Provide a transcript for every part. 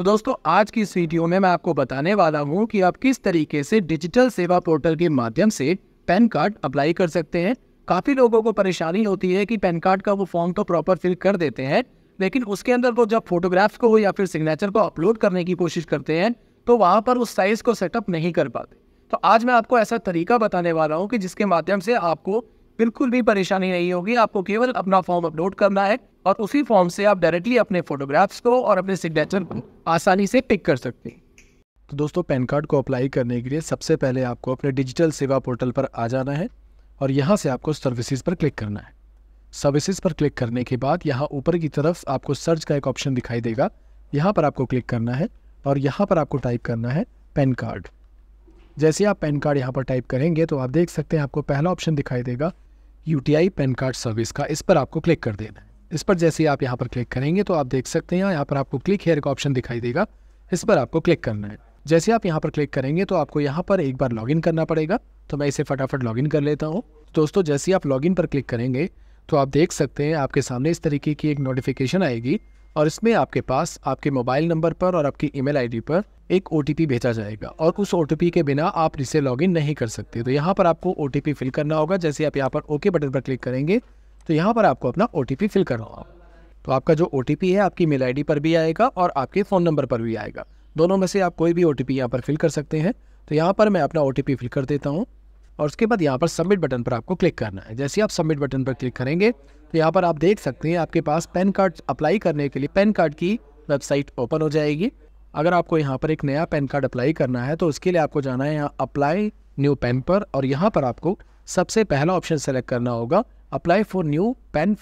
तो दोस्तों आज की इस वीडियो में मैं आपको बताने वाला हूँ कि आप किस तरीके से डिजिटल सेवा पोर्टल के माध्यम से पैन कार्ड अप्लाई कर सकते हैं काफ़ी लोगों को परेशानी होती है कि पैन कार्ड का वो फॉर्म तो प्रॉपर फिल कर देते हैं लेकिन उसके अंदर वो जब फोटोग्राफ्स को या फिर सिग्नेचर को अपलोड करने की कोशिश करते हैं तो वहाँ पर उस साइज़ को सेटअप नहीं कर पाते तो आज मैं आपको ऐसा तरीका बताने वाला हूँ कि जिसके माध्यम से आपको बिल्कुल भी परेशानी नहीं होगी आपको केवल अपना फॉर्म अपलोड करना है और उसी फॉर्म से आप डायरेक्टली अपने फोटोग्राफ्स को और अपने सिग्नेचर को आसानी से पिक कर सकते हैं तो दोस्तों पैन कार्ड को अप्लाई करने के लिए सबसे पहले आपको अपने डिजिटल सेवा पोर्टल पर आ जाना है और यहाँ से आपको सर्विसेज पर क्लिक करना है सर्विसेज पर क्लिक करने के बाद यहाँ ऊपर की तरफ आपको सर्च का एक ऑप्शन दिखाई देगा यहाँ पर आपको क्लिक करना है और यहाँ पर आपको टाइप करना है पैन कार्ड जैसे आप पैन कार्ड यहाँ पर टाइप करेंगे तो आप देख सकते हैं आपको पहला ऑप्शन दिखाई देगा यू पैन कार्ड सर्विस का इस पर आपको क्लिक कर देना है इस पर जैसे ही आप यहाँ पर क्लिक करेंगे तो आप देख सकते हैं यहाँ पर आपको क्लिक हेयर का ऑप्शन दिखाई देगा इस पर आपको क्लिक करना है जैसे आप यहाँ पर क्लिक करेंगे तो आपको यहाँ पर एक बार लॉगिन करना पड़ेगा तो मैं इसे फटाफट लॉगिन कर लेता हूँ दोस्तों जैसे आप लॉगिन पर क्लिक करेंगे तो आप देख सकते हैं आपके सामने इस तरीके की एक नोटिफिकेशन आएगी और इसमें आपके पास आपके मोबाइल नंबर पर और आपकी ईमेल आईडी पर एक ओ भेजा जाएगा और उस ओ के बिना आप इसे लॉगिन नहीं कर सकते तो यहाँ पर आपको ओ फिल करना होगा जैसे आप यहाँ पर ओके बटन पर क्लिक करेंगे तो यहाँ पर आपको अपना ओ फिल करना होगा तो आपका जो ओ है आपकी मेल आई पर भी आएगा और आपके फ़ोन नंबर पर भी आएगा दोनों में से आप कोई भी ओ टी यहाँ पर फिल कर सकते हैं तो यहाँ पर मैं अपना ओ फिल कर देता हूँ और उसके बाद यहाँ पर सबमिट बटन पर आपको क्लिक करना है जैसे आप सबमिट बटन पर क्लिक करेंगे तो यहाँ पर आप देख सकते हैं आपके पास पैन कार्ड अप्लाई करने के लिए पैन कार्ड की वेबसाइट ओपन हो जाएगी अगर आपको यहाँ पर एक नया पैन कार्ड अप्लाई करना है तो उसके लिए आपको जाना है यहाँ अप्लाई न्यू पैन पर और यहाँ पर आपको सबसे पहला ऑप्शन सेलेक्ट करना होगा apply for new PAN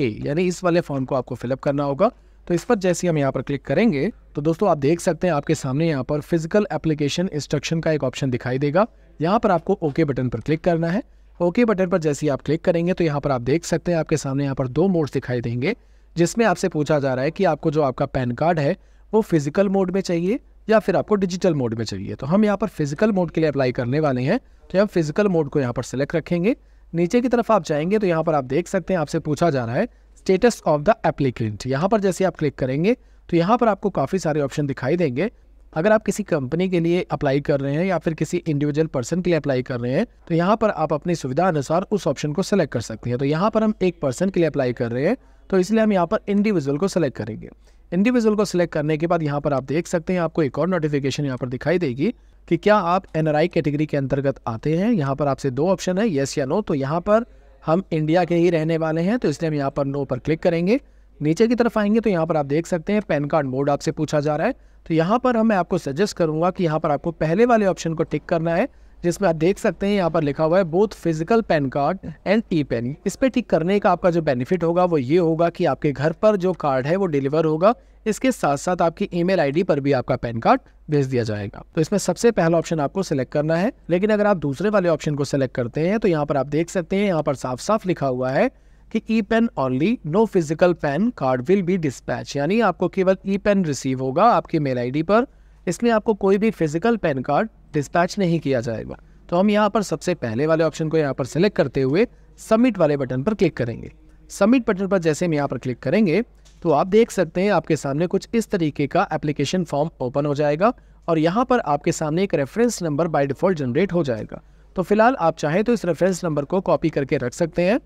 A यानी इस वाले फॉर्म को आपको फिलअप करना होगा तो इस पर जैसे हम यहाँ पर क्लिक करेंगे तो दोस्तों आप देख सकते हैं आपके सामने यहाँ पर फिजिकल एप्लीकेशन इंस्ट्रक्शन का एक ऑप्शन दिखाई देगा यहाँ पर आपको ओके बटन पर क्लिक करना है ओके बटन पर जैसे ही आप क्लिक करेंगे तो यहाँ पर आप देख सकते हैं आपके सामने यहाँ पर दो मोड्स दिखाई देंगे जिसमें आपसे पूछा जा रहा है कि आपको जो आपका पैन कार्ड है वो फिजिकल मोड में चाहिए या फिर आपको डिजिटल मोड में चाहिए तो हम यहाँ पर फिजिकल मोड के लिए अप्लाई करने वाले हैं तो हम फिजिकल मोड को यहाँ पर सिलेक्ट रखेंगे नीचे की तरफ आप जाएंगे तो यहाँ पर आप देख सकते हैं आपसे पूछा जा रहा है स्टेटस ऑफ द एप्लीकेंट यहाँ पर जैसे आप क्लिक करेंगे तो यहाँ पर आपको काफ़ी सारे ऑप्शन दिखाई देंगे अगर आप किसी कंपनी के लिए अप्लाई कर रहे हैं या फिर किसी इंडिविजुअल पर्सन के लिए अप्लाई कर रहे हैं तो यहाँ पर आप अपनी सुविधा अनुसार उस ऑप्शन को सिलेक्ट कर सकते हैं तो यहाँ पर हम एक पर्सन के लिए अप्लाई कर रहे हैं तो इसलिए हम यहाँ पर इंडिविजुअल को सिलेक्ट करेंगे इंडिविजुअल को सिलेक्ट करने के बाद यहाँ पर आप देख सकते हैं आपको एक और नोटिफिकेशन यहाँ पर दिखाई देगी कि क्या आप एन कैटेगरी के अंतर्गत आते हैं यहाँ पर आपसे दो ऑप्शन है येस या नो तो यहाँ पर हम इंडिया के ही रहने वाले हैं तो इसलिए हम यहाँ पर नो पर क्लिक करेंगे नीचे की तरफ आएंगे तो यहाँ पर आप देख सकते हैं पैन कार्ड मोड आपसे पूछा जा रहा है तो यहाँ पर हम मैं आपको सजेस्ट करूँगा कि यहाँ पर आपको पहले वाले ऑप्शन को टिक करना है जिसमें आप देख सकते हैं यहाँ पर लिखा हुआ है both physical PAN card and E PAN इस पर टिक करने का आपका जो बेनिफिट होगा वो ये होगा कि आपके घर पर जो कार्ड है वो डिलीवर होगा इसके साथ साथ आपकी ईमेल आईडी पर भी आपका पैन कार्ड भेज दिया जाएगा तो इसमें सबसे पहला ऑप्शन आपको सिलेक्ट करना है लेकिन अगर आप दूसरे वाले ऑप्शन को सिलेक्ट करते हैं तो यहाँ पर आप देख सकते हैं यहाँ पर साफ साफ लिखा हुआ है कि E PAN only no physical PAN card will be dispatch यानी आपको केवल ई पेन रिसीव होगा आपकी मेल आईडी पर इसमें आपको कोई भी फिजिकल पैन कार्ड डिस्पैच नहीं किया जाएगा तो हम यहाँ पर सबसे पहले वाले ऑप्शन को यहाँ पर सिलेक्ट करते हुए सबमिट वाले बटन पर क्लिक करेंगे सबमिट बटन पर जैसे हम यहाँ पर क्लिक करेंगे तो आप देख सकते हैं आपके सामने कुछ इस तरीके का एप्लीकेशन फॉर्म ओपन हो जाएगा और यहाँ पर आपके सामने एक reference number by default generate हो जाएगा तो फिलहाल आप चाहें तो इस रेफरेंस नंबर को कॉपी करके रख सकते हैं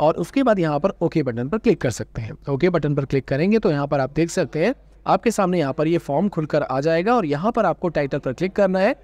और उसके बाद यहाँ पर ओके बटन पर क्लिक कर सकते हैं ओके बटन पर क्लिक करेंगे तो यहाँ पर आप देख सकते हैं आपके सामने यहाँ पर ये यह फॉर्म खुलकर आ जाएगा और यहाँ पर आपको टाइटल पर क्लिक करना है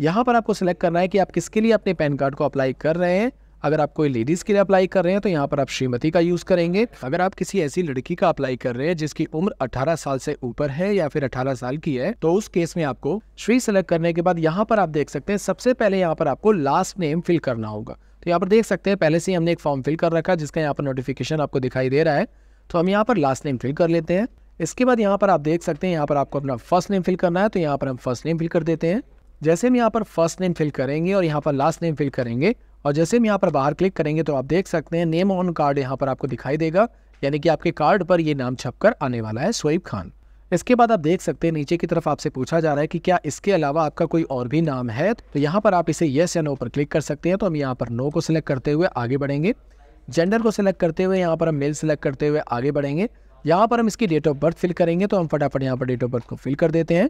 यहाँ पर आपको सिलेक्ट करना है कि आप किसके लिए अपने पैन कार्ड को अप्लाई कर रहे हैं अगर आप कोई लेडीज़ के लिए अप्लाई कर रहे हैं तो यहाँ पर आप श्रीमती का यूज़ करेंगे अगर आप किसी ऐसी लड़की का अप्लाई कर रहे हैं जिसकी उम्र 18 साल से ऊपर है या फिर 18 साल की है तो उस केस में आपको श्री सेलेक्ट करने के बाद यहाँ पर आप देख सकते हैं सबसे पहले यहाँ पर आपको लास्ट नेम फिल करना होगा तो यहाँ पर देख सकते हैं पहले से हमने एक फॉर्म फिल कर रखा है जिसका यहाँ पर नोटिफिकेशन आपको दिखाई दे रहा है तो हम यहाँ पर लास्ट नेम फिल कर लेते हैं इसके बाद यहाँ पर आप देख सकते हैं यहाँ पर आपको अपना फर्स्ट नेम फिल करना है तो यहाँ पर हम फर्स्ट नेम फिल कर देते हैं जैसे हम यहाँ पर फर्स्ट नेम फिल करेंगे और यहाँ पर लास्ट नेम फिल करेंगे और जैसे हम यहाँ पर बाहर क्लिक करेंगे तो आप देख सकते हैं नेम ऑन कार्ड यहाँ पर आपको दिखाई देगा यानी कि आपके कार्ड पर ये नाम छपकर आने वाला है सोईब खान इसके बाद आप देख सकते हैं नीचे की तरफ आपसे पूछा जा रहा है कि क्या इसके अलावा आपका कोई और भी नाम है तो यहाँ पर आप इसे येस या नो पर क्लिक कर सकते हैं तो हम यहाँ पर नो को सिलेक्ट करते हुए आगे बढ़ेंगे जेंडर को सिलेक्ट करते हुए यहाँ पर हम मेल सिलेक्ट करते हुए आगे बढ़ेंगे यहाँ पर हम इसकी डेट ऑफ बर्थ फिल करेंगे तो हम फटाफट यहाँ पर डेट ऑफ बर्थ को फिल कर देते हैं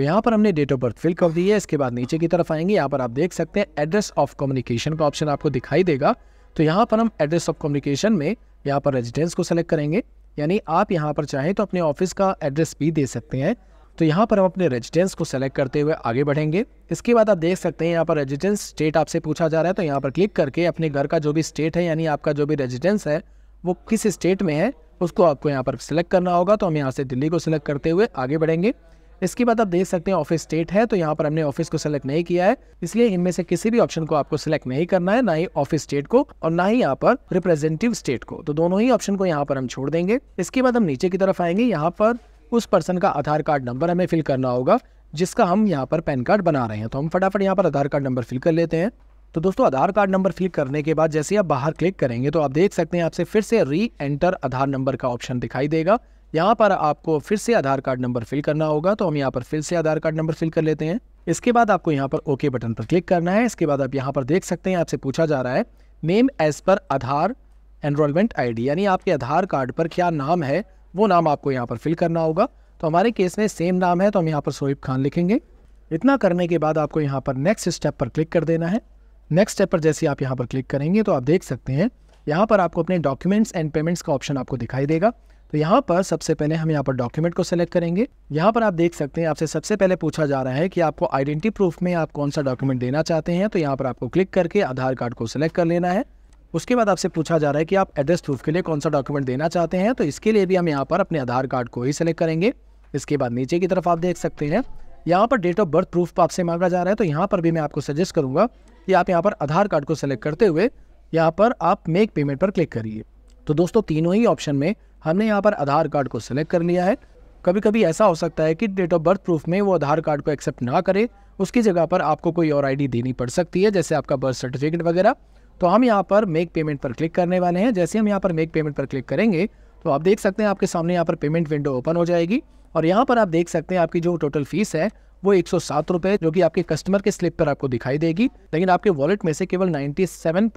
तो यहाँ पर हमने डेट ऑफ बर्थ फिल कर दी है इसके बाद नीचे की तरफ आएंगे यहाँ पर आप देख सकते हैं एड्रेस ऑफ कम्युनिकेशन का ऑप्शन आपको दिखाई देगा तो यहाँ पर हम एड्रेस ऑफ कम्युनिकेशन में यहाँ पर रेजिडेंस को सेलेक्ट करेंगे यानी आप यहाँ पर चाहें तो अपने ऑफिस का एड्रेस भी दे सकते हैं तो यहाँ पर हम अपने रेजिडेंस को सेलेक्ट करते हुए आगे बढ़ेंगे इसके बाद आप देख सकते हैं यहाँ पर रेजिडेंस स्टेट आपसे पूछा जा रहा है तो यहाँ पर क्लिक करके अपने घर का जो भी स्टेट है यानी आपका जो भी रेजिडेंस है वो किस स्टेट में है उसको आपको यहाँ पर सिलेक्ट करना होगा तो हम यहाँ से दिल्ली को सिलेक्ट करते हुए आगे बढ़ेंगे इसके बाद आप देख सकते हैं ऑफिस स्टेट है तो यहाँ पर हमने ऑफिस को सिलेक्ट नहीं किया है इसलिए इनमें से किसी भी ऑप्शन को आपको सिलेक्ट नहीं करना है ना ही ऑफिस स्टेट को और ना ही यहाँ पर रिप्रेजेंटेटिव स्टेट को तो दोनों ही ऑप्शन को यहाँ पर हम छोड़ देंगे इसके बाद हम नीचे की तरफ आएंगे यहाँ पर उस पर्सन का आधार कार्ड नंबर हमें फिल करना होगा जिसका हम यहाँ पर पैन कार्ड बना रहे हैं तो हम फटाफट यहाँ पर आधार कार्ड नंबर फिल कर लेते हैं तो दोस्तों आधार कार्ड नंबर फिल करने के बाद जैसे आप बाहर क्लिक करेंगे तो आप देख सकते हैं आपसे फिर से री एंटर आधार नंबर का ऑप्शन दिखाई देगा यहाँ पर आपको फिर से आधार कार्ड नंबर फिल करना होगा तो हम यहाँ पर फिर से आधार कार्ड नंबर फिल कर लेते हैं इसके बाद आपको यहाँ पर ओके बटन पर क्लिक करना है इसके बाद आप यहाँ पर देख सकते हैं आपसे पूछा जा रहा है नेम एज पर आधार एनरोलमेंट आईडी यानी आपके आधार कार्ड पर क्या नाम है वो नाम आपको यहाँ पर फिल करना होगा तो हमारे केस में सेम नाम है तो हम यहाँ पर शोएब खान लिखेंगे इतना करने के बाद आपको यहाँ पर नेक्स्ट स्टेप पर क्लिक कर देना है नेक्स्ट स्टेप पर जैसे आप यहाँ पर क्लिक करेंगे तो आप देख सकते हैं यहाँ पर आपको अपने डॉक्यूमेंट्स एंड पेमेंट्स का ऑप्शन आपको दिखाई देगा तो यहाँ पर सबसे पहले हम यहाँ पर डॉक्यूमेंट को सेलेक्ट करेंगे यहाँ पर आप देख सकते हैं आपसे सबसे पहले पूछा जा रहा है कि आपको आइडेंटिटी प्रूफ में आप कौन सा डॉक्यूमेंट देना चाहते हैं तो यहाँ पर आपको क्लिक करके आधार कार्ड को सिलेक्ट कर लेना है उसके बाद आपसे पूछा जा रहा है कि आप एड्रेस प्रूफ के लिए कौन सा डॉक्यूमेंट देना चाहते हैं तो इसके लिए भी हम यहाँ पर अपने आधार कार्ड को ही सिलेक्ट करेंगे इसके बाद नीचे की तरफ आप देख सकते हैं यहाँ पर डेट ऑफ बर्थ प्रूफ आपसे मांगा जा रहा है तो यहाँ पर भी मैं आपको सजेस्ट करूँगा कि आप यहाँ पर आधार कार्ड को सिलेक्ट करते हुए यहाँ पर आप मेक पेमेंट पर क्लिक करिए तो दोस्तों तीनों ही ऑप्शन में हमने यहाँ पर आधार कार्ड को सिलेक्ट कर लिया है कभी कभी ऐसा हो सकता है कि डेट ऑफ बर्थ प्रूफ में वो आधार कार्ड को एक्सेप्ट ना करे उसकी जगह पर आपको कोई और आईडी देनी पड़ सकती है जैसे आपका बर्थ सर्टिफिकेट वगैरह तो हम यहाँ पर मेक पेमेंट पर क्लिक करने वाले हैं जैसे हम यहाँ पर मेक पेमेंट पर क्लिक करेंगे तो आप देख सकते हैं आपके सामने यहाँ पर पेमेंट विंडो ओपन हो जाएगी और यहाँ पर आप देख सकते हैं आपकी जो टोटल फीस है वो एक सौ जो कि आपके कस्टमर के स्लिप पर आपको दिखाई देगी लेकिन आपके वॉलेट में से केवल नाइन्टी सेवन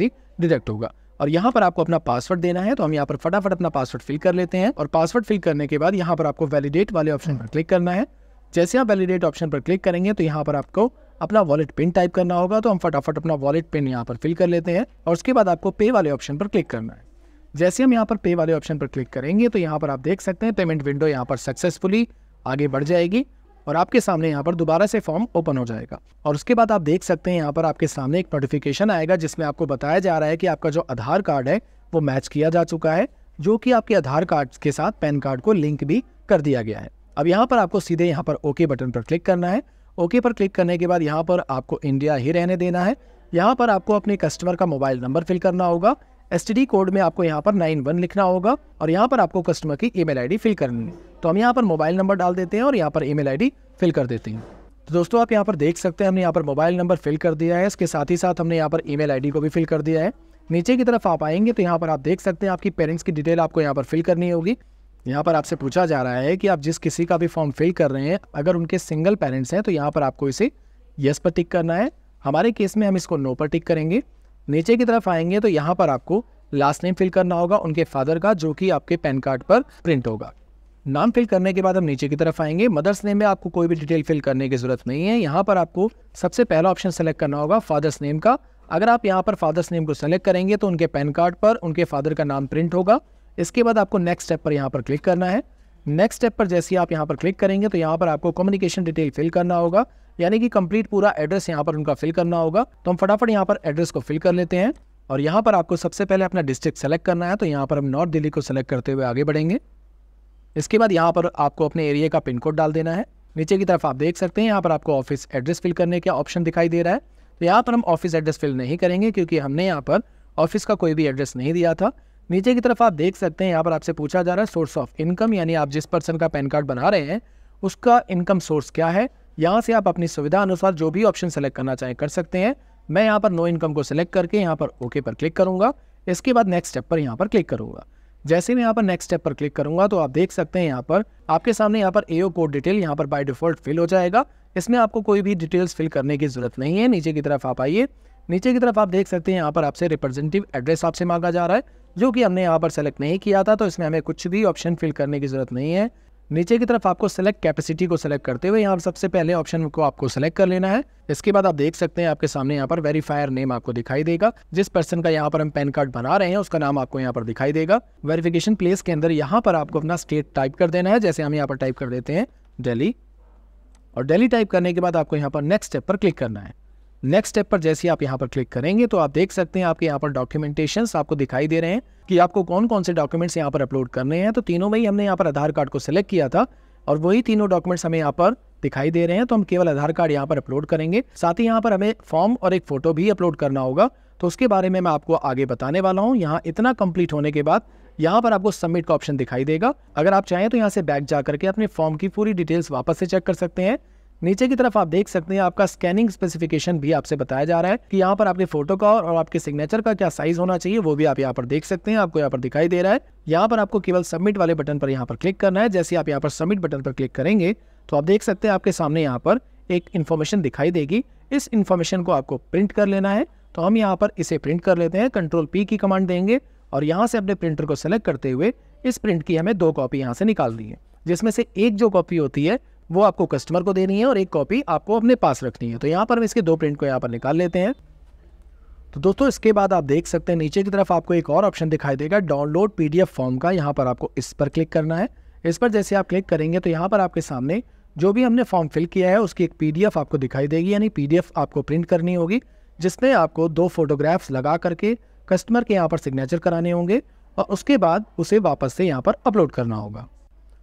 ही डिडक्ट होगा और यहाँ पर आपको अपना पासवर्ड देना है तो हम यहाँ पर फटाफट अपना पासवर्ड फिल कर लेते हैं और पासवर्ड फिल करने के बाद यहाँ पर आपको वैलिडेट वाले ऑप्शन पर क्लिक करना है जैसे आप वैलिडेट ऑप्शन पर क्लिक करेंगे तो यहाँ पर आपको अपना वॉलेट पिन टाइप करना होगा तो हम फटाफट अपना वॉलेट पिन यहाँ पर फिल कर लेते हैं और उसके बाद आपको पे वाले ऑप्शन पर क्लिक करना है जैसे हम यहाँ पर पे वाले ऑप्शन पर क्लिक करेंगे तो यहाँ पर आप देख सकते हैं पेमेंट विंडो यहाँ पर सक्सेसफुली आगे बढ़ जाएगी और आपके सामने यहाँ पर दोबारा से फॉर्म ओपन हो जाएगा और उसके बाद आप देख सकते हैं यहाँ पर आपके सामने एक नोटिफिकेशन आएगा जिसमें आपको बताया जा रहा है कि आपका जो आधार कार्ड है वो मैच किया जा चुका है जो कि आपके आधार कार्ड के साथ पैन कार्ड को लिंक भी कर दिया गया है अब यहाँ पर आपको सीधे यहाँ पर ओके बटन पर क्लिक करना है ओके पर क्लिक करने के बाद यहाँ पर आपको इंडिया ही रहने देना है यहाँ पर आपको अपने कस्टमर का मोबाइल नंबर फिल करना होगा एस कोड में आपको यहाँ पर नाइन वन लिखना होगा और यहाँ पर आपको कस्टमर की ई मेल फिल करनी है तो हम यहाँ पर मोबाइल नंबर डाल देते हैं और यहाँ पर ई मेल फिल कर देते हैं तो दोस्तों आप यहाँ पर देख सकते हैं हमने यहाँ पर मोबाइल नंबर फिल कर दिया है इसके साथ ही साथ हमने यहाँ पर ईमेल आईडी को भी फिल कर दिया है नीचे की तरफ आप आएंगे तो यहाँ पर आप देख सकते हैं आपकी पेरेंट्स की डिटेल आपको यहाँ पर फिल करनी होगी यहाँ पर आपसे पूछा जा रहा है कि आप जिस किसी का भी फॉर्म फिल कर रहे हैं अगर उनके सिंगल पेरेंट्स हैं तो यहाँ पर आपको इसे यस पर टिक करना है हमारे केस में हम इसको नो पर टिक करेंगे नीचे की तरफ आएंगे तो यहाँ पर आपको लास्ट नेम फिल करना होगा उनके फादर का जो कि आपके पैन कार्ड पर प्रिंट होगा नाम फिल करने के बाद हम नीचे की तरफ आएंगे मदर्स नेम में आपको कोई भी डिटेल फिल करने की ज़रूरत नहीं है यहाँ पर आपको सबसे पहला ऑप्शन सेलेक्ट करना होगा फादर्स नेम का अगर आप यहाँ पर फादर्स नेम को सेलेक्ट करेंगे तो उनके पैन कार्ड पर उनके फादर का नाम प्रिंट होगा इसके बाद आपको नेक्स्ट स्टेप पर यहाँ पर क्लिक करना है नेक्स्ट स्टेप पर जैसे ही आप यहाँ पर क्लिक करेंगे तो यहाँ पर आपको कम्युनिकेशन डिटेल फिल करना होगा यानी कि कंप्लीट पूरा एड्रेस यहाँ पर उनका फिल करना होगा तो हम फटाफट यहाँ पर एड्रेस को फिल कर लेते हैं और यहाँ पर आपको सबसे पहले अपना डिस्ट्रिक्ट सेलेक्ट करना है तो यहाँ पर हम नॉर्थ दिल्ली को सेलेक्ट करते हुए आगे बढ़ेंगे इसके बाद यहाँ पर आपको अपने एरिया का पिन कोड डाल देना है नीचे की तरफ आप देख सकते हैं यहाँ पर आपको ऑफिस एड्रेस फिल करने का ऑप्शन दिखाई दे रहा है तो यहाँ पर हम ऑफिस एड्रेस फिल नहीं करेंगे क्योंकि हमने यहाँ पर ऑफिस का कोई भी एड्रेस नहीं दिया था नीचे की तरफ आप देख सकते हैं यहाँ पर आपसे पूछा जा रहा है सोर्स ऑफ इनकम यानी आप जिस पर्सन का पैन कार्ड बना रहे हैं उसका इनकम सोर्स क्या है यहाँ से आप अपनी सुविधा अनुसार जो भी ऑप्शन सेलेक्ट करना चाहें कर सकते हैं मैं यहाँ पर नो इनकम को सिलेक्ट करके यहाँ पर ओके पर क्लिक करूँगा इसके बाद नेक्स्ट स्टेप पर यहाँ पर क्लिक करूँगा जैसे मैं यहाँ पर नेक्स्ट स्टेप पर क्लिक करूंगा तो आप देख सकते हैं यहाँ पर आपके सामने यहाँ पर एओ कोड डिटेल यहाँ पर बाय डिफॉल्ट फिल हो जाएगा इसमें आपको कोई भी डिटेल्स फिल करने की जरूरत नहीं है नीचे की तरफ आप आइए नीचे की तरफ आप देख सकते हैं यहाँ पर आपसे रिप्रेजेंटेटिव एड्रेस आपसे मांगा जा रहा है जो कि हमने यहाँ पर सेलेक्ट नहीं किया था तो इसमें हमें कुछ भी ऑप्शन फिल करने की ज़रूरत नहीं है नीचे की तरफ आपको सेलेक्ट कैपेसिटी को सेलेक्ट करते हुए यहाँ सबसे पहले ऑप्शन को आपको सेलेक्ट कर लेना है इसके बाद आप देख सकते हैं आपके सामने यहाँ पर वेरीफायर नेम आपको दिखाई देगा जिस पर्सन का यहाँ पर हम पैन कार्ड बना रहे हैं उसका नाम आपको यहाँ पर दिखाई देगा वेरिफिकेशन प्लेस के अंदर यहाँ पर आपको अपना स्टेट टाइप कर देना है जैसे हम यहाँ पर टाइप कर देते हैं डेली और डेली टाइप करने के बाद आपको यहाँ पर नेक्स्ट स्टेप पर क्लिक करना है नेक्स्ट स्टेप पर जैसे आप यहाँ पर क्लिक करेंगे तो आप देख सकते हैं आपके यहाँ पर डॉक्यूमेंटेशन आपको दिखाई दे रहे हैं कि आपको कौन कौन से डॉक्यूमेंट्स यहाँ पर अपलोड करने हैं तो तीनों में ही हमने यहाँ पर आधार कार्ड को सिलेक्ट किया था और वही तीनों डॉक्यूमेंट्स हमें यहाँ पर दिखाई दे रहे हैं तो हम केवल आधार कार्ड यहाँ पर अपलोड करेंगे साथ ही यहाँ पर हमें फॉर्म और एक फोटो भी अपलोड करना होगा तो उसके बारे में मैं आपको आगे बताने वाला हूँ यहाँ इतना कंप्लीट होने के बाद यहाँ पर आपको सबमिट का ऑप्शन दिखाई देगा अगर आप चाहें तो यहाँ से बैक जा करके अपने फॉर्म की पूरी डिटेल्स वापस से चेक कर सकते हैं नीचे की तरफ आप देख सकते हैं आपका स्कैनिंग स्पेसिफिकेशन भी आपसे बताया जा रहा है कि यहाँ पर आपके फोटो का और आपके सिग्नेचर का क्या साइज होना चाहिए वो भी आप यहाँ पर देख सकते हैं आपको यहाँ पर दिखाई दे रहा है यहाँ पर आपको केवल सबमिट वाले बटन पर यहाँ पर क्लिक करना है जैसे आप यहाँ पर सबमिट बटन पर क्लिक करेंगे तो आप देख सकते हैं आपके सामने यहाँ पर एक इन्फॉर्मेशन दिखाई देगी इस इन्फॉर्मेशन को आपको प्रिंट कर लेना है तो हम यहाँ पर इसे प्रिंट कर लेते हैं कंट्रोल पी की कमांड देंगे और यहाँ से अपने प्रिंटर को सेलेक्ट करते हुए इस प्रिंट की हमें दो कॉपी यहाँ से निकाल दी है जिसमें से एक जो कॉपी होती है वो आपको कस्टमर को देनी है और एक कॉपी आपको अपने पास रखनी है तो यहाँ पर हम इसके दो प्रिंट को यहाँ पर निकाल लेते हैं तो दोस्तों इसके बाद आप देख सकते हैं नीचे की तरफ आपको एक और ऑप्शन दिखाई देगा डाउनलोड पीडीएफ फॉर्म का यहाँ पर आपको इस पर क्लिक करना है इस पर जैसे आप क्लिक करेंगे तो यहाँ पर आपके सामने जो भी हमने फॉर्म फिल किया है उसकी एक पीडीएफ आपको दिखाई देगी यानी पीडीएफ आपको प्रिंट करनी होगी जिसमें आपको दो फोटोग्राफ्स लगा करके कस्टमर के यहाँ पर सिग्नेचर कराने होंगे और उसके बाद उसे वापस से यहाँ पर अपलोड करना होगा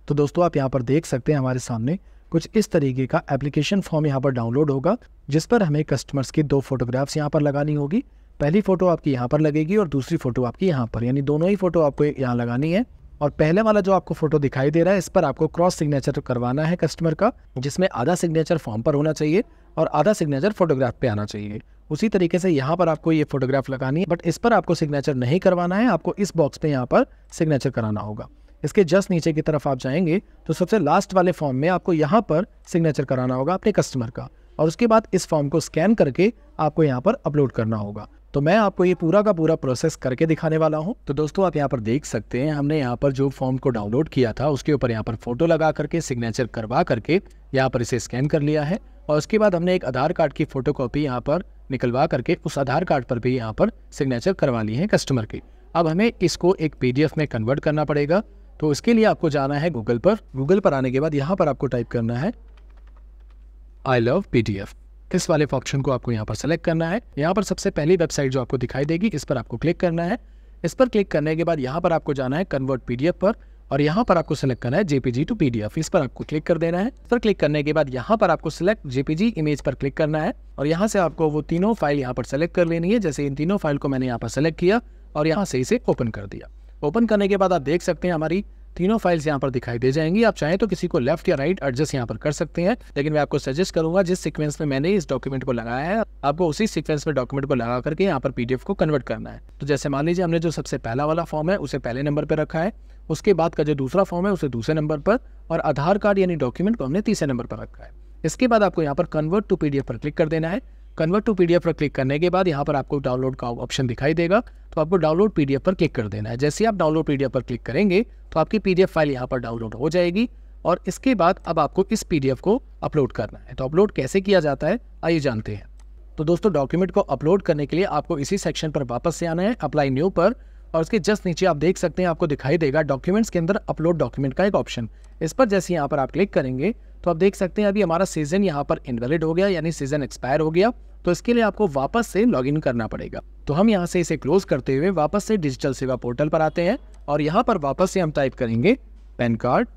तो दोस्तों आप यहाँ पर देख सकते हैं हमारे सामने कुछ इस तरीके का एप्लीकेशन फॉर्म यहाँ पर डाउनलोड होगा जिस पर हमें कस्टमर्स की दो फोटोग्राफ्स यहाँ पर लगानी होगी पहली फ़ोटो आपकी यहाँ पर लगेगी और दूसरी फ़ोटो आपकी यहाँ पर यानी दोनों ही फ़ोटो आपको यहाँ लगानी है और पहले वाला जो आपको फोटो दिखाई दे रहा है इस पर आपको क्रॉस सिग्नेचर करवाना है कस्टमर का जिसमें आधा सिग्नेचर फॉर्म पर होना चाहिए और आधा सिग्नेचर फोटोग्राफ पे आना चाहिए उसी तरीके से यहाँ पर आपको ये फोटोग्राफ लगानी है बट इस पर आपको सिग्नेचर नहीं करवाना है आपको इस बॉक्स पे यहाँ पर सिग्नेचर कराना होगा इसके जस्ट नीचे की तरफ आप जाएंगे तो सबसे लास्ट वाले फॉर्म में आपको यहाँ पर सिग्नेचर कराना होगा अपने कस्टमर का और उसके बाद इस फॉर्म को स्कैन करके आपको यहाँ पर अपलोड करना होगा तो मैं आपको ये पूरा का पूरा प्रोसेस करके दिखाने वाला हूँ तो दोस्तों आप यहाँ पर देख सकते हैं हमने यहाँ पर जो फॉर्म को डाउनलोड किया था उसके ऊपर यहाँ पर फोटो लगा करके सिग्नेचर करवा करके यहाँ पर इसे स्कैन कर लिया है और उसके बाद हमने एक आधार कार्ड की फोटो कॉपी यहाँ पर निकलवा करके उस आधार कार्ड पर भी यहाँ पर सिग्नेचर करवा ली है कस्टमर की अब हमें इसको एक पीडीएफ में कन्वर्ट करना पड़ेगा तो इसके लिए आपको जाना है गूगल पर गूगल पर आने के बाद यहाँ पर आपको टाइप करना है I love P D F इस वाले ऑप्शन को आपको यहाँ पर सेलेक्ट करना है यहाँ पर सबसे पहली वेबसाइट जो आपको दिखाई देगी इस पर आपको क्लिक करना है इस पर क्लिक करने के बाद यहाँ पर आपको जाना है कन्वर्ट पीडीएफ पर और यहाँ पर आपको सेलेक्ट करना है जेपीजी टू पीडीएफ इस पर आपको क्लिक कर देना है इस पर क्लिक करने के बाद यहाँ पर आपको सेलेक्ट जेपीजी इमेज पर क्लिक करना है और यहाँ से आपको वो तीनों फाइल यहाँ पर सेलेक्ट कर लेनी है जैसे इन तीनों फाइल को मैंने यहाँ पर सेलेक्ट किया और यहाँ से इसे ओपन कर दिया ओपन करने के बाद आप देख सकते हैं हमारी तीनों फाइल्स यहाँ पर दिखाई दे जाएंगी आप चाहें तो किसी को लेफ्ट या राइट एडजस्ट यहाँ पर कर सकते हैं लेकिन मैं आपको सजेस्ट करूंगा जिस सीक्वेंस में मैंने इस डॉक्यूमेंट को लगाया है आपको उसी सीक्वेंस में डॉक्यूमेंट को लगा करके यहाँ पर पीडीएफ को कन्वर्ट करना है तो जैसे मान लीजिए हमने जो सबसे पहला वाला फॉर्म है उसे पहले नंबर पर रखा है उसके बाद का जो दूसरा फॉर्म है उसे दूसरे नंबर पर और आधार कार्ड यानी डॉक्यूमेंट को हमने तीसरे नंबर पर रखा है इसके बाद आपको यहाँ पर कन्वर्ट टू पीडीएफ पर क्लिक कर देना है कन्वर्ट टू पीडीएफ पर क्लिक करने के बाद यहाँ पर आपको डाउनलोड का ऑप्शन दिखाई देगा तो आपको डाउनलोड पीडीएफ पर क्लिक कर देना है जैसे आप डाउनलोड पीडीएफ पर क्लिक करेंगे तो आपकी पीडीएफ फाइल यहाँ पर डाउनलोड हो जाएगी और इसके बाद अब आपको इस पीडीएफ को अपलोड करना है तो अपलोड कैसे किया जाता है आइए जानते हैं तो दोस्तों डॉक्यूमेंट को अपलोड करने के लिए आपको इसी सेक्शन पर वापस से आना है अप्लाई न्यू पर और उसके जस्ट नीचे आप देख सकते हैं आपको दिखाई देगा डॉक्यूमेंट्स के अंदर अपलोड डॉक्यूमेंट का एक ऑप्शन इस पर जैसे यहाँ पर आप क्लिक करेंगे तो आप देख सकते हैं अभी हमारा सीजन यहाँ पर इनवेलिड हो गया यानी सीजन एक्सपायर हो गया तो इसके लिए आपको वापस से लॉगिन करना पड़ेगा तो हम यहाँ से इसे क्लोज करते हुए वापस से डिजिटल सेवा पोर्टल पर आते हैं और यहाँ पर वापस से हम टाइप करेंगे पैन कार्ड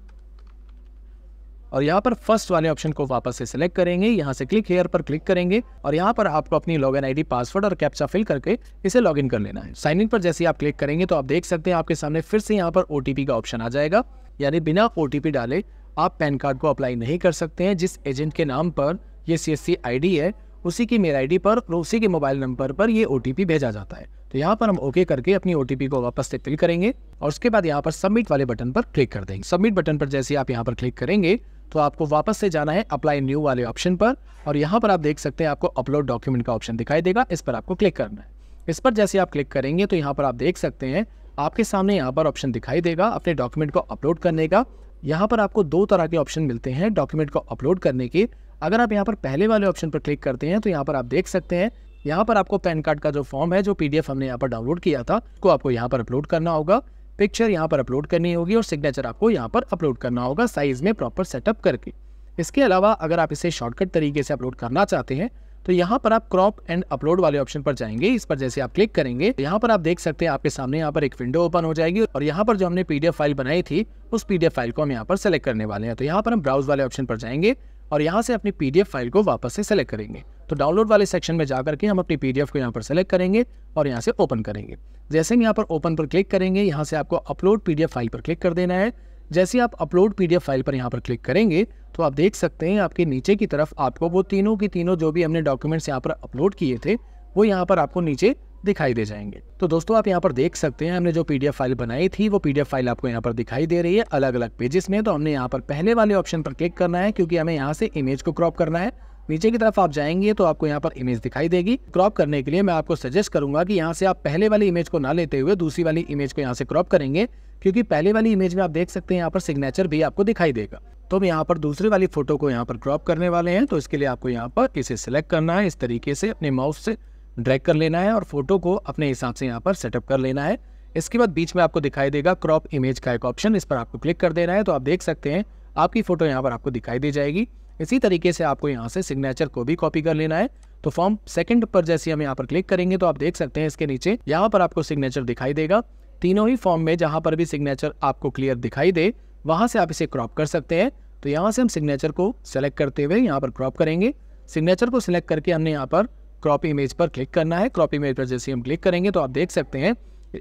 और यहाँ पर फर्स्ट वाले ऑप्शन को वापस से सिलेक्ट करेंगे यहाँ से क्लिक हेयर पर क्लिक करेंगे और यहाँ पर आपको अपनी लॉग इन पासवर्ड और कैप्चा फिल करके इसे लॉग इन कर लेना है साइन इन पर जैसे आप क्लिक करेंगे तो आप देख सकते हैं आपके सामने फिर से यहाँ पर ओ का ऑप्शन आ जाएगा यानी बिना ओ डाले आप पैन कार्ड को अप्लाई नहीं कर सकते हैं जिस एजेंट के नाम पर ये सी एस है उसी की मेल आईडी पर उसी के मोबाइल नंबर पर ये ओटीपी भेजा जाता है तो यहाँ पर हम ओके करके अपनी ओटीपी को वापस से फिल करेंगे और उसके बाद यहाँ पर सबमिट वाले बटन पर क्लिक कर देंगे सबमिट बटन पर जैसे आप यहाँ पर क्लिक करेंगे तो आपको वापस से जाना है अप्लाई न्यू वाले ऑप्शन पर और यहाँ पर आप देख सकते हैं आपको अपलोड डॉक्यूमेंट का ऑप्शन दिखाई देगा इस पर आपको क्लिक करना है इस पर जैसे आप क्लिक करेंगे तो यहाँ पर आप देख सकते हैं आपके सामने यहाँ पर ऑप्शन दिखाई देगा अपने डॉक्यूमेंट को अपलोड करने का यहाँ पर आपको दो तरह के ऑप्शन मिलते हैं डॉक्यूमेंट को अपलोड करने के अगर आप यहाँ पर पहले वाले ऑप्शन पर क्लिक करते हैं तो यहाँ पर आप देख सकते हैं यहाँ पर आपको पैन कार्ड का जो फॉर्म है जो पीडीएफ हमने यहाँ पर डाउनलोड किया था उसको आपको यहाँ पर अपलोड करना होगा पिक्चर यहाँ पर अपलोड करनी होगी और सिग्नेचर आपको यहाँ पर अपलोड करना होगा साइज में प्रॉपर सेटअप करके इसके अलावा अगर आप इसे शॉर्टकट तरीके से अपलोड करना चाहते हैं तो यहाँ पर आप क्रॉप एंड अपलोड वाले ऑप्शन पर जाएंगे इस पर जैसे आप क्लिक करेंगे यहाँ पर आप देख सकते हैं आपके सामने यहाँ पर एक विंडो ओपन हो जाएगी और यहाँ पर जो हमने पीडीएफ फाइल बनाई थी उस पीडीएफ फाइल को हम यहाँ पर सेलेक्ट करने वाले हैं तो यहाँ पर हम ब्राउज वाले ऑप्शन पर जाएंगे और यहाँ से अपनी पी फाइल को वापस से सेलेक्ट करेंगे तो डाउनलोड वाले सेक्शन में जा करके हम अपनी पी को यहाँ पर सेलेक्ट करेंगे और यहाँ से ओपन करेंगे जैसे हम यहाँ पर ओपन पर क्लिक करेंगे यहाँ से आपको अपलोड पी फाइल पर क्लिक कर देना है जैसे आप अपलोड पी फाइल पर यहाँ पर क्लिक करेंगे तो आप देख सकते हैं आपके नीचे की तरफ आपको वो तीनों की तीनों जो भी हमने डॉक्यूमेंट्स यहाँ पर अपलोड किए थे वो यहाँ पर आपको नीचे दिखाई दे जाएंगे तो दोस्तों आप यहाँ पर देख सकते हैं हमने जो पीडीएफ फाइल बनाई थी वो पीडीएफ फाइल आपको यहाँ पर दिखाई दे रही है अलग अलग पेजेस में तो हमने यहाँ पर पहले वाले ऑप्शन पर क्लिक करना है क्योंकि हमें यहाँ से इमेज को क्रॉप करना है नीचे की तरफ आप जाएंगे तो आपको यहाँ पर इमेज दिखाई देगी क्रॉप करने के लिए मैं आपको सजेस्ट करूंगा कि यहाँ से आप पहले वाली इमेज को ना लेते हुए दूसरी वाली इमेज को यहाँ से क्रॉप करेंगे क्योंकि पहले वाली इमेज में आप देख सकते हैं यहाँ पर सिग्नेचर भी आपको दिखाई देगा तो हम यहाँ पर दूसरी वाली फोटो को यहाँ पर क्रॉप करने वाले हैं तो इसके लिए आपको यहाँ पर इसे सिलेक्ट करना है इस तरीके से अपने माउस से ड्रैग कर लेना है और फोटो को अपने हिसाब से यहाँ पर सेटअप कर लेना है इसके बाद बीच में आपको दिखाई देगा क्रॉप इमेज का एक ऑप्शन इस पर आपको क्लिक कर देना है तो आप देख सकते हैं आपकी फ़ोटो यहाँ पर आपको दिखाई दी जाएगी इसी तरीके से आपको यहाँ से सिग्नेचर को भी कॉपी कर लेना है तो फॉर्म सेकंड पर जैसे हम यहाँ पर क्लिक करेंगे तो आप देख सकते हैं इसके नीचे यहाँ पर आपको सिग्नेचर दिखाई देगा तीनों ही फॉर्म में जहाँ पर भी सिग्नेचर आपको क्लियर दिखाई दे वहाँ से आप इसे क्रॉप कर सकते हैं तो यहाँ से हम सिग्नेचर को सेलेक्ट करते हुए यहाँ पर क्रॉप करेंगे सिग्नेचर को सिलेक्ट करके हमने यहाँ पर क्रॉप इमेज पर क्लिक करना है क्रॉप इमेज पर जैसे हम क्लिक करेंगे तो आप देख सकते हैं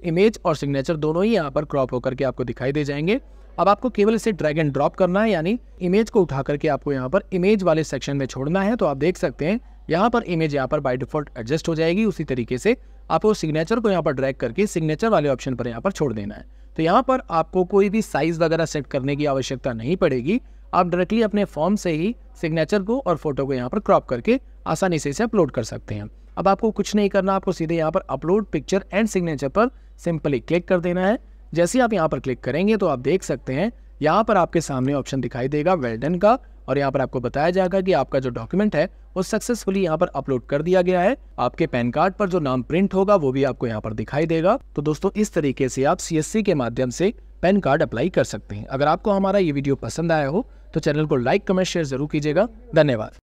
इमेज और सिग्नेचर दोनों ही यहाँ पर क्रॉप होकर के आपको दिखाई दे जाएंगे अब आपको केवल इसे ड्रैग एंड ड्रॉप करना है यानी इमेज को उठा करके आपको यहाँ पर इमेज वाले सेक्शन में छोड़ना है तो आप देख सकते हैं यहाँ पर इमेज यहाँ पर बाय डिफॉल्ट एडजस्ट हो जाएगी उसी तरीके से आपको सिग्नेचर को यहाँ पर ड्रैग करके सिग्नेचर वाले ऑप्शन पर यहाँ पर छोड़ देना है तो यहाँ पर आपको कोई भी साइज़ वगैरह सेट करने की आवश्यकता नहीं पड़ेगी आप डायरेक्टली अपने फॉर्म से ही सिग्नेचर को और फोटो को यहाँ पर क्रॉप करके आसानी से इसे अपलोड कर सकते हैं अब आपको कुछ नहीं करना आपको सीधे यहाँ पर अपलोड पिक्चर एंड सिग्नेचर पर सिंपली क्लिक कर देना है जैसे ही आप यहाँ पर क्लिक करेंगे तो आप देख सकते हैं यहाँ पर आपके सामने ऑप्शन दिखाई देगा वेल्डन का और यहाँ पर आपको बताया जाएगा कि आपका जो डॉक्यूमेंट है वो सक्सेसफुली यहाँ पर अपलोड कर दिया गया है आपके पैन कार्ड पर जो नाम प्रिंट होगा वो भी आपको यहाँ पर दिखाई देगा तो दोस्तों इस तरीके से आप सी के माध्यम से पैन कार्ड अप्लाई कर सकते हैं अगर आपको हमारा ये वीडियो पसंद आया हो तो चैनल को लाइक कमेंट शेयर ज़रूर कीजिएगा धन्यवाद